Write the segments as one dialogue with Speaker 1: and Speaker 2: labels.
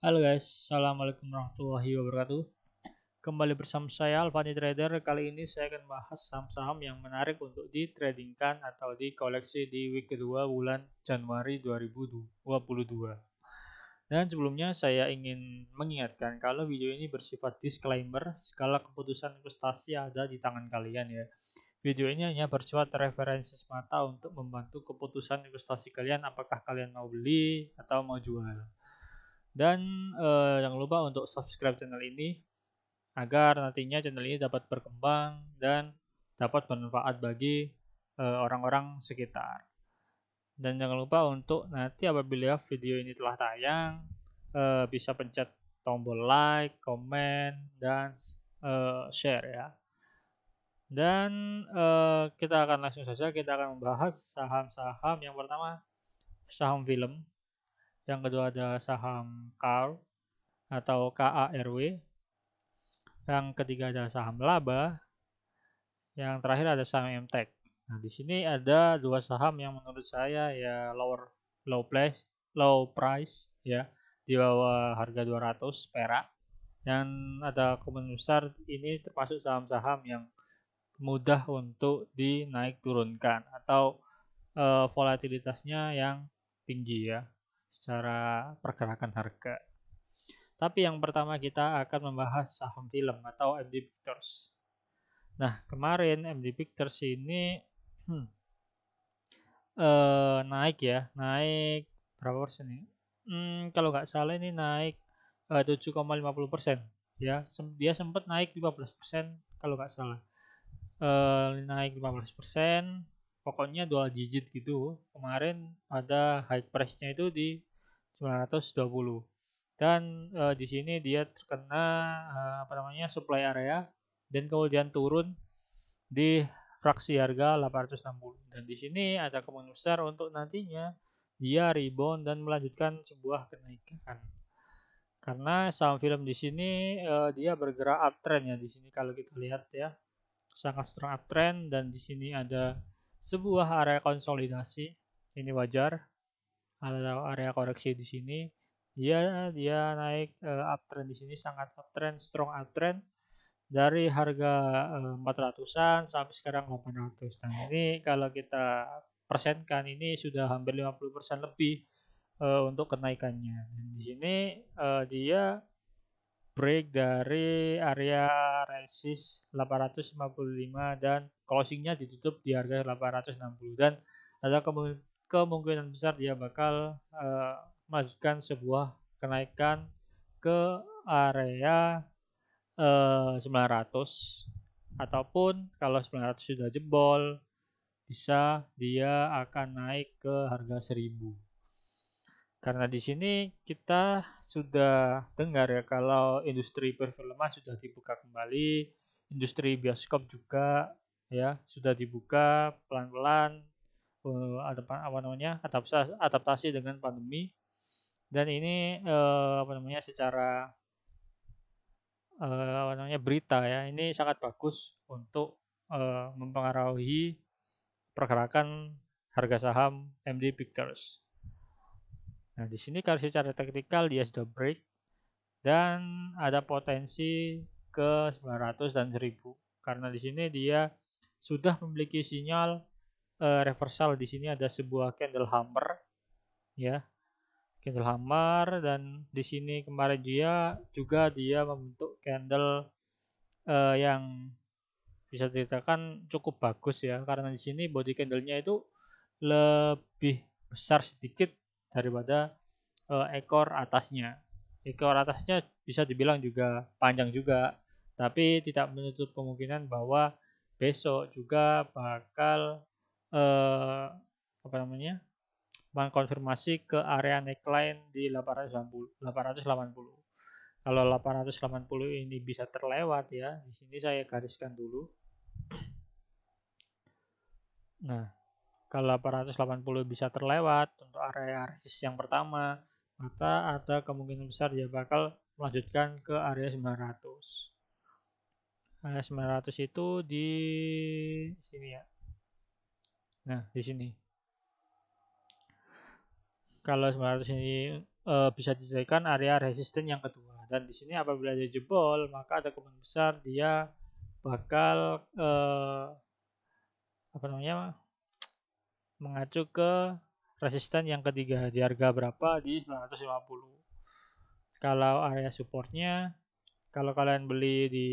Speaker 1: Halo guys, Assalamualaikum warahmatullahi wabarakatuh Kembali bersama saya Alfani Trader Kali ini saya akan bahas saham-saham yang menarik untuk ditradingkan atau dikoleksi di week kedua bulan Januari 2022 Dan sebelumnya saya ingin mengingatkan kalau video ini bersifat disclaimer Skala keputusan investasi ada di tangan kalian ya Video ini hanya bersifat referensi semata untuk membantu keputusan investasi kalian apakah kalian mau beli atau mau jual dan uh, jangan lupa untuk subscribe channel ini agar nantinya channel ini dapat berkembang dan dapat bermanfaat bagi eh, orang-orang uh, sekitar. Dan jangan lupa untuk nanti apabila video ini telah tayang uh, bisa pencet tombol like, komen, dan uh, share ya. Dan uh, kita akan langsung saja kita akan membahas saham-saham yang pertama saham film yang kedua ada saham KAR atau KARW, yang ketiga ada saham laba, yang terakhir ada saham MTEK. Nah, di sini ada dua saham yang menurut saya ya lower low price, low price ya di bawah harga 200 perak. Yang ada kemungkinan besar ini termasuk saham-saham yang mudah untuk dinaik turunkan atau e, volatilitasnya yang tinggi ya secara pergerakan harga. Tapi yang pertama kita akan membahas saham film atau MD Pictures. Nah, kemarin MD Pictures ini hmm, eh, naik ya, naik berapa persen ini? Hmm, kalau nggak salah ini naik eh, 7,50 persen. Ya, dia sempat naik 15 persen kalau nggak salah. Eh, naik 15 persen, pokoknya dual digit gitu kemarin ada high price-nya itu di 920 dan e, di sini dia terkena e, apa namanya supply area dan kemudian turun di fraksi harga 860 dan di sini ada kemungkinan besar untuk nantinya dia rebound dan melanjutkan sebuah kenaikan karena saham film di sini e, dia bergerak uptrend ya di sini kalau kita lihat ya sangat strong uptrend dan di sini ada sebuah area konsolidasi ini wajar ada area koreksi di sini dia dia naik uh, uptrend di sini sangat uptrend strong uptrend dari harga uh, eh, 400-an sampai sekarang 800 nah ini kalau kita persenkan ini sudah hampir 50% lebih uh, untuk kenaikannya dan di sini uh, dia break dari area resist 855 dan closingnya ditutup di harga 860 dan ada kemungkinan, besar dia bakal uh, melanjutkan sebuah kenaikan ke area uh, eh, 900 ataupun kalau 900 sudah jebol bisa dia akan naik ke harga 1000 karena di sini kita sudah dengar ya kalau industri perfilman sudah dibuka kembali, industri bioskop juga ya sudah dibuka pelan-pelan eh, apa namanya adaptasi, dengan pandemi dan ini eh, apa namanya secara eh, apa namanya berita ya ini sangat bagus untuk eh, mempengaruhi pergerakan harga saham MD Pictures. Nah, di sini kalau secara teknikal dia sudah break dan ada potensi ke 900 dan 1000 karena di sini dia sudah memiliki sinyal uh, reversal di sini ada sebuah candle hammer ya candle hammer dan di sini kemarin dia juga dia membentuk candle uh, yang bisa ditekan cukup bagus ya karena di sini body candlenya itu lebih besar sedikit daripada uh, ekor atasnya. Ekor atasnya bisa dibilang juga panjang juga, tapi tidak menutup kemungkinan bahwa besok juga bakal uh, apa namanya mengkonfirmasi ke area neckline di 880. 880. Kalau 880 ini bisa terlewat ya, di sini saya gariskan dulu. Nah, kalau 880 bisa terlewat untuk area resist yang pertama, maka ada kemungkinan besar dia bakal melanjutkan ke area 900. Area 900 itu di sini ya. Nah, di sini. Kalau 900 ini e, bisa dijadikan area resisten yang kedua. Dan di sini apabila dia jebol, maka ada kemungkinan besar dia bakal e, apa namanya mengacu ke resisten yang ketiga di harga berapa di 950 kalau area supportnya kalau kalian beli di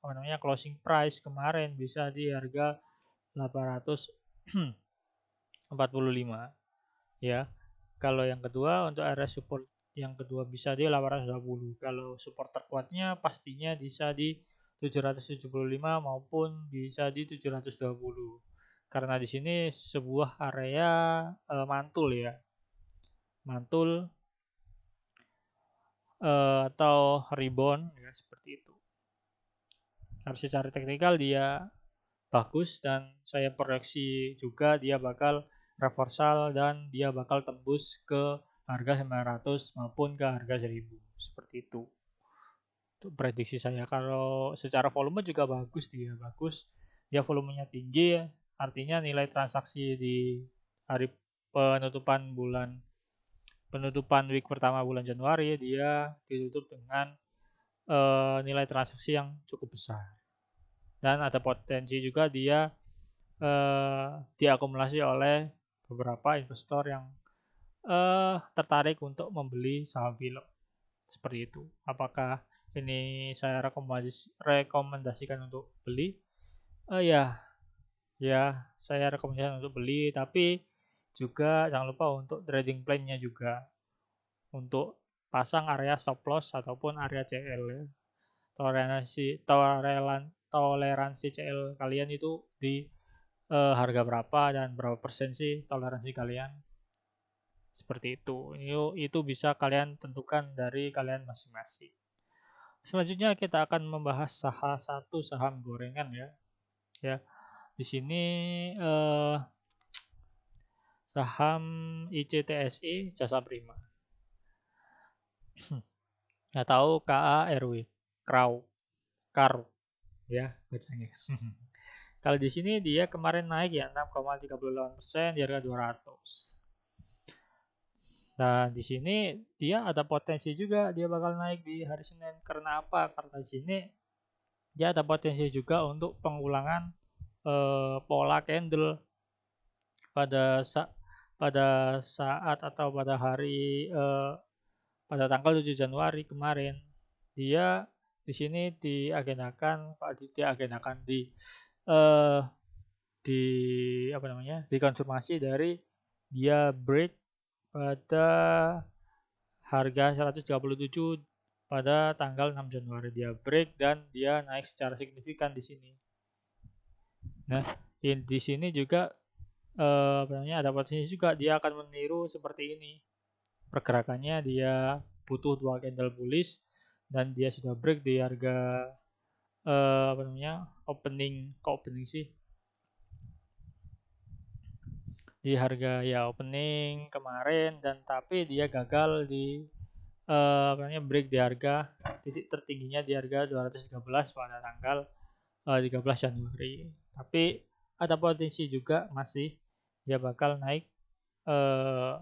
Speaker 1: apa namanya closing price kemarin bisa di harga 845 ya kalau yang kedua untuk area support yang kedua bisa di 820 kalau support terkuatnya pastinya bisa di 775 maupun bisa di 720 karena di sini sebuah area e, mantul ya mantul e, atau ribbon ya seperti itu harus secara teknikal dia bagus dan saya proyeksi juga dia bakal reversal dan dia bakal tembus ke harga 900 maupun ke harga 1000 seperti itu untuk prediksi saya kalau secara volume juga bagus dia bagus dia volumenya tinggi Artinya nilai transaksi di hari penutupan bulan penutupan week pertama bulan Januari dia ditutup dengan uh, nilai transaksi yang cukup besar. Dan ada potensi juga dia uh, diakumulasi oleh beberapa investor yang uh, tertarik untuk membeli saham film. Seperti itu. Apakah ini saya rekomendasikan untuk beli? Uh, ya, ya saya rekomendasikan untuk beli tapi juga jangan lupa untuk trading plan-nya juga untuk pasang area stop loss ataupun area CL ya. toleransi toleran, toleransi CL kalian itu di uh, harga berapa dan berapa persen sih toleransi kalian seperti itu itu itu bisa kalian tentukan dari kalian masing-masing selanjutnya kita akan membahas salah satu saham gorengan ya ya di sini eh, saham ICTSI Jasa Prima. Nggak tahu KARW, Krau, Kar, ya bacanya. Kalau di sini dia kemarin naik ya 6,38 persen di harga 200. Nah, di sini dia ada potensi juga dia bakal naik di hari Senin. Karena apa? Karena di sini dia ada potensi juga untuk pengulangan Eh, pola candle pada sa pada saat atau pada hari eh, pada tanggal 7 Januari kemarin dia di sini diagendakan Pak diagendakan di eh, di apa namanya dikonfirmasi dari dia break pada harga 137 pada tanggal 6 Januari dia break dan dia naik secara signifikan di sini Nah, in, di sini juga eh, apa namanya ada potensi juga dia akan meniru seperti ini. Pergerakannya dia butuh dua candle bullish dan dia sudah break di harga eh, apa namanya opening ke opening sih di harga ya opening kemarin dan tapi dia gagal di eh, apa namanya break di harga titik tertingginya di harga 213 pada tanggal eh, 13 Januari tapi ada potensi juga masih dia bakal naik eh,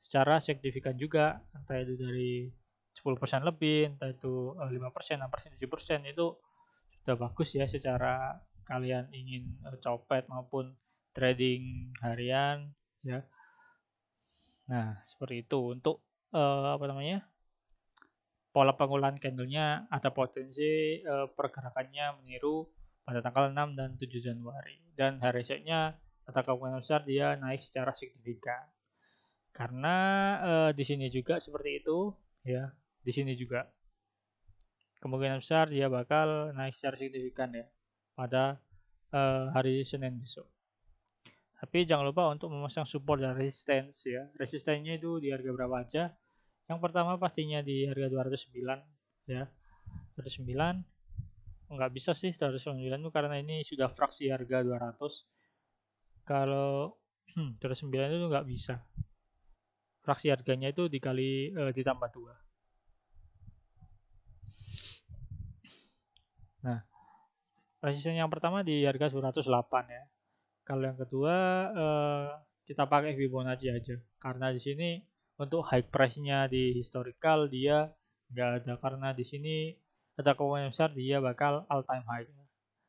Speaker 1: secara signifikan juga entah itu dari 10% lebih, entah itu 5%, 6%, 7% itu sudah bagus ya secara kalian ingin eh, copet maupun trading harian ya. Nah, seperti itu untuk eh, apa namanya? pola pengulangan candlenya ada potensi eh, pergerakannya meniru pada tanggal 6 dan 7 Januari. Dan hari esoknya kata kemungkinan besar dia naik secara signifikan. Karena eh, di sini juga seperti itu, ya. Di sini juga kemungkinan besar dia bakal naik secara signifikan ya pada eh, hari Senin besok. Tapi jangan lupa untuk memasang support dan resistance ya. Resistennya itu di harga berapa aja? Yang pertama pastinya di harga 209 ya. 209 nggak bisa sih sembilan itu karena ini sudah fraksi harga 200 kalau sembilan itu nggak bisa fraksi harganya itu dikali e, ditambah dua nah resisten yang pertama di harga 208 ya kalau yang kedua e, kita pakai Fibonacci aja karena di sini untuk high price-nya di historical dia nggak ada karena di sini ada kemungkinan besar dia bakal all time high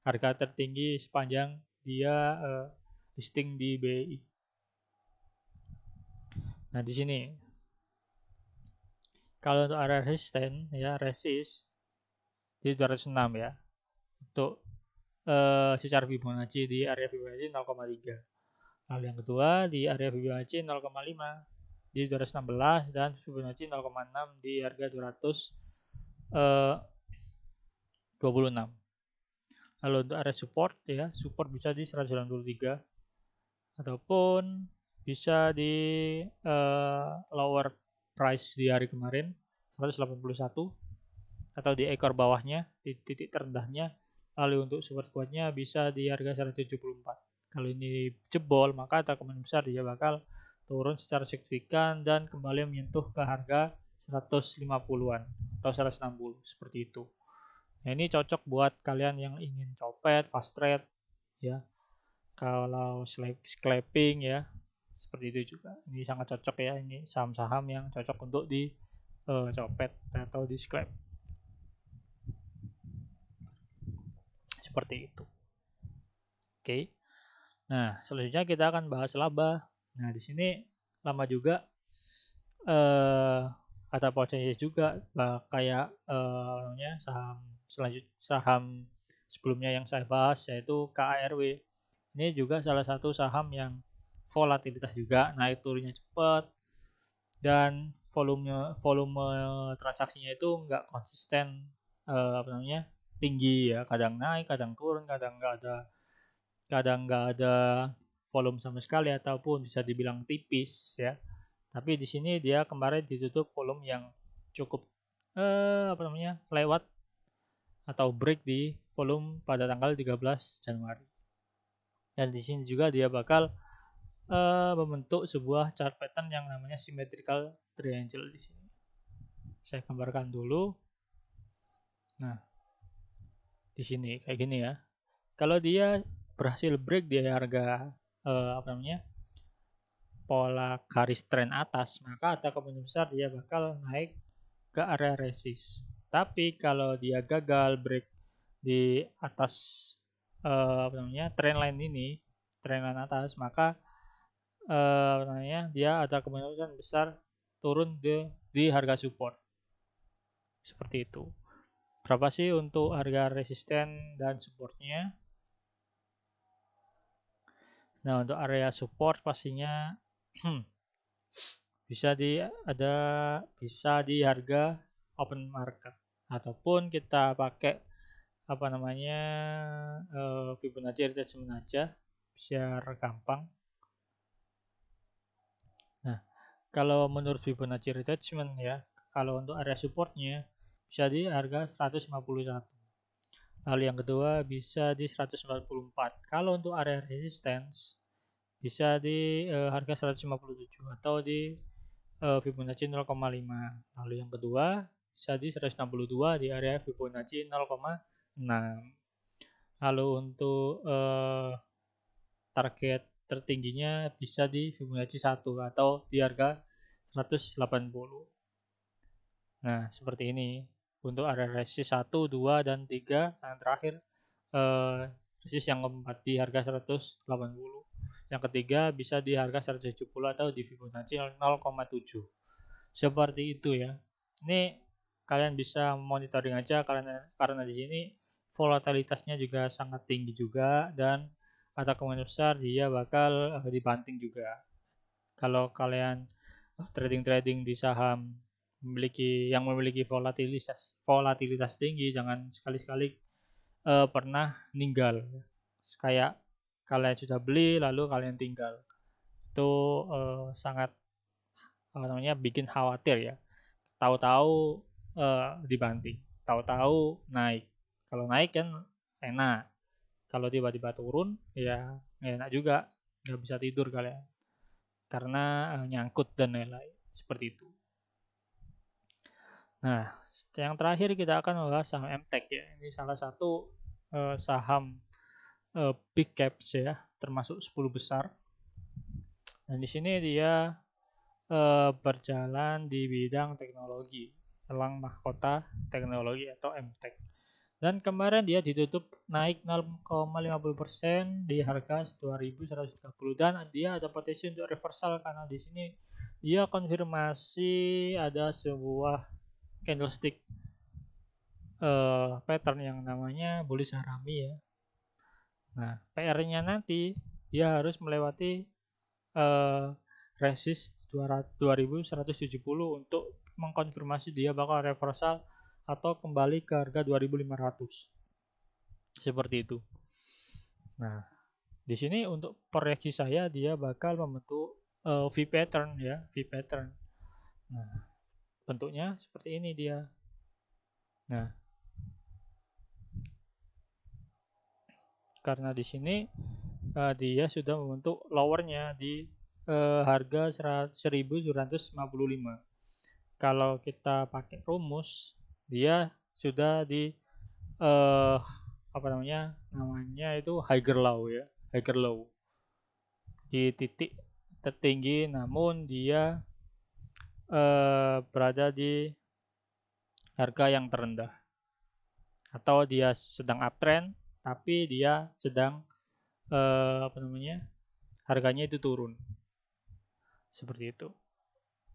Speaker 1: harga tertinggi sepanjang dia uh, listing di BI. Nah di sini kalau untuk area resisten ya resist di 206 ya untuk uh, eh, secara Fibonacci di area Fibonacci 0,3. Lalu yang kedua di area Fibonacci 0,5 di 216 dan Fibonacci 0,6 di harga 200 uh, 26 lalu untuk area support ya support bisa di 193 ataupun bisa di uh, lower price di hari kemarin 181 atau di ekor bawahnya di titik terendahnya lalu untuk support kuatnya bisa di harga 174 kalau ini jebol maka kemungkinan besar dia bakal turun secara signifikan dan kembali menyentuh ke harga 150-an atau 160 seperti itu Nah, ini cocok buat kalian yang ingin copet, fast trade, ya. Kalau scalping ya, seperti itu juga. Ini sangat cocok ya, ini saham-saham yang cocok untuk di uh, copet atau di scalp. Seperti itu. Oke. Nah, selanjutnya kita akan bahas laba. Nah, di sini lama juga eh uh, ada potensi juga bah, eh, kayak uh, namanya saham selanjut saham sebelumnya yang saya bahas yaitu KARW. Ini juga salah satu saham yang volatilitas juga, naik turunnya cepat dan volume volume transaksinya itu nggak konsisten eh, apa namanya tinggi ya kadang naik kadang turun kadang nggak ada kadang nggak ada volume sama sekali ataupun bisa dibilang tipis ya tapi di sini dia kemarin ditutup volume yang cukup eh, apa namanya lewat atau break di volume pada tanggal 13 Januari. Dan di sini juga dia bakal uh, membentuk sebuah chart pattern yang namanya symmetrical triangle di sini. Saya gambarkan dulu. Nah, di sini kayak gini ya. Kalau dia berhasil break di harga uh, apa namanya? pola garis trend atas, maka ada kemungkinan besar dia bakal naik ke area resist. Tapi kalau dia gagal break di atas uh, apa namanya trend line ini, trend line atas, maka uh, apa namanya dia ada kemungkinan besar turun di, di harga support. Seperti itu. Berapa sih untuk harga resisten dan supportnya? Nah, untuk area support pastinya bisa di ada bisa di harga open market ataupun kita pakai apa namanya uh, Fibonacci retracement aja biar gampang. Nah, kalau menurut Fibonacci retracement ya, kalau untuk area supportnya bisa di harga 151. Lalu yang kedua bisa di 144. Kalau untuk area resistance bisa di uh, harga 157 atau di uh, Fibonacci 0,5. Lalu yang kedua jadi 162 di area Fibonacci 0,6 lalu untuk eh, target tertingginya bisa di Fibonacci 1 atau di harga 180 nah seperti ini untuk area resist 1, 2, dan 3 yang terakhir eh, resist yang keempat di harga 180 yang ketiga bisa di harga 170 atau di Fibonacci 0,7 seperti itu ya ini kalian bisa monitoring aja karena karena di sini volatilitasnya juga sangat tinggi juga dan ada kemungkinan besar dia bakal eh, dibanting juga. Kalau kalian eh, trading-trading di saham memiliki yang memiliki volatilitas volatilitas tinggi jangan sekali-sekali uh, pernah ninggal. Kayak kalian sudah beli lalu kalian tinggal. Itu uh, sangat apa namanya bikin khawatir ya. Tahu-tahu uh, dibanting. Tahu-tahu naik. Kalau naik kan enak. Kalau tiba-tiba turun ya enak juga. Nggak bisa tidur kalian. Ya. Karena uh, nyangkut dan lain-lain. Seperti itu. Nah, yang terakhir kita akan membahas saham MTEK ya. Ini salah satu uh, saham uh, big caps ya, termasuk 10 besar. Dan di sini dia uh, berjalan di bidang teknologi. Elang Mahkota Teknologi atau MTEK. Dan kemarin dia ditutup naik 0,50% di harga 2.130 dan dia ada potensi untuk reversal karena di sini dia konfirmasi ada sebuah candlestick eh, pattern yang namanya bullish harami ya. Nah, PR-nya nanti dia harus melewati uh, resist 2170 untuk mengkonfirmasi dia bakal reversal atau kembali ke harga 2500 seperti itu nah di sini untuk proyeksi saya dia bakal membentuk uh, V pattern ya V pattern nah bentuknya seperti ini dia nah karena di sini uh, dia sudah membentuk lowernya di uh, harga 1755 kalau kita pakai rumus dia sudah di uh, apa namanya namanya itu Higher Low ya Higher Low di titik tertinggi namun dia uh, berada di harga yang terendah atau dia sedang uptrend tapi dia sedang uh, apa namanya harganya itu turun seperti itu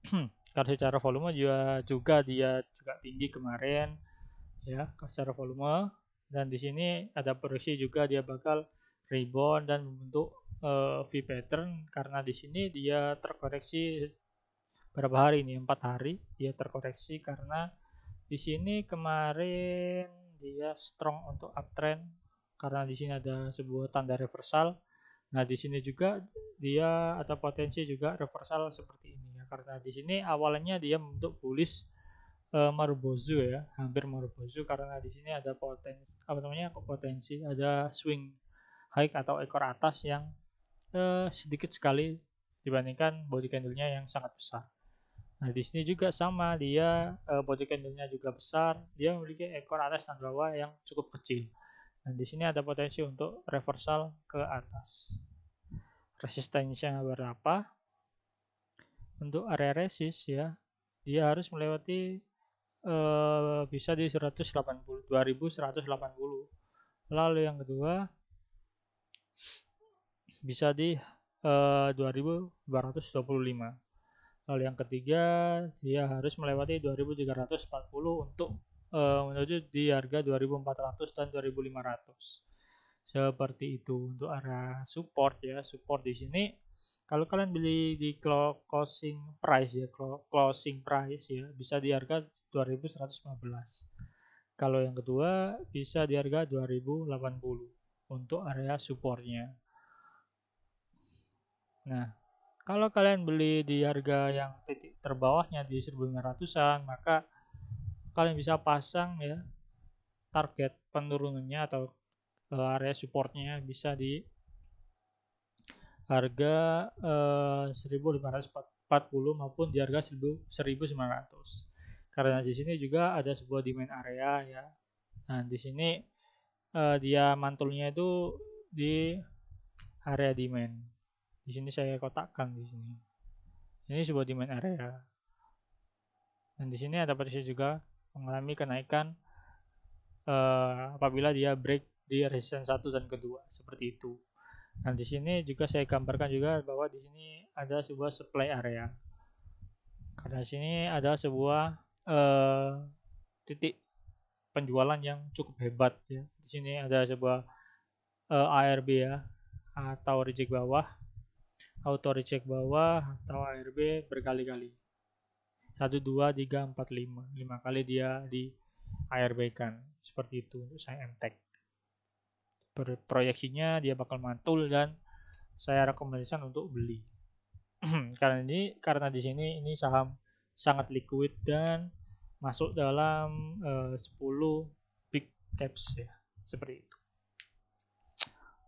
Speaker 1: kalau secara volume juga juga dia juga tinggi kemarin ya kan secara volume dan di sini ada proyeksi juga dia bakal rebound dan membentuk uh, V pattern karena di sini dia terkoreksi berapa hari ini empat hari dia terkoreksi karena di sini kemarin dia strong untuk uptrend karena di sini ada sebuah tanda reversal nah di sini juga dia ada potensi juga reversal seperti ini karena di sini awalnya dia membentuk bullish eh, uh, Marubozu ya, hampir Marubozu karena di sini ada potensi apa namanya potensi ada swing high atau ekor atas yang uh, sedikit sekali dibandingkan body candlenya yang sangat besar. Nah di sini juga sama dia uh, body candlenya juga besar, dia memiliki ekor atas dan bawah yang cukup kecil. Dan di sini ada potensi untuk reversal ke atas. Resistensinya berapa? untuk area resist ya dia harus melewati eh, bisa di 180 2180 lalu yang kedua bisa di eh, 2225 lalu yang ketiga dia harus melewati 2340 untuk eh, menuju di harga 2400 dan 2500 seperti itu untuk area support ya support di sini kalau kalian beli di closing price ya, closing price ya, bisa di harga 2115. Kalau yang kedua bisa di harga 2080 untuk area supportnya. Nah, kalau kalian beli di harga yang titik terbawahnya di 1500-an, maka kalian bisa pasang ya target penurunannya atau eh, area supportnya bisa di harga eh, uh, 1540 maupun di harga 1900 karena di sini juga ada sebuah demand area ya nah di sini uh, dia mantulnya itu di area demand di sini saya kotakkan di sini ini sebuah demand area dan di sini ada potensi juga mengalami kenaikan uh, apabila dia break di resistance 1 dan kedua seperti itu Nah, di sini juga saya gambarkan juga bahwa di sini ada sebuah supply area. Karena di sini ada sebuah eh, titik penjualan yang cukup hebat ya. Di sini ada sebuah eh, ARB ya atau reject bawah, auto reject bawah atau ARB berkali-kali. 1 2 3 4 5. 5 kali dia di ARB kan. Seperti itu untuk saya MTech berproyeksinya dia bakal mantul dan saya rekomendasikan untuk beli. karena ini karena di sini ini saham sangat liquid dan masuk dalam eh, uh, 10 big caps ya, seperti itu.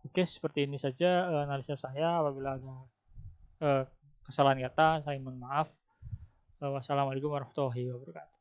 Speaker 1: Oke, seperti ini saja uh, analisa saya apabila ada uh, kesalahan kata saya mohon maaf. Uh, wassalamualaikum warahmatullahi wabarakatuh.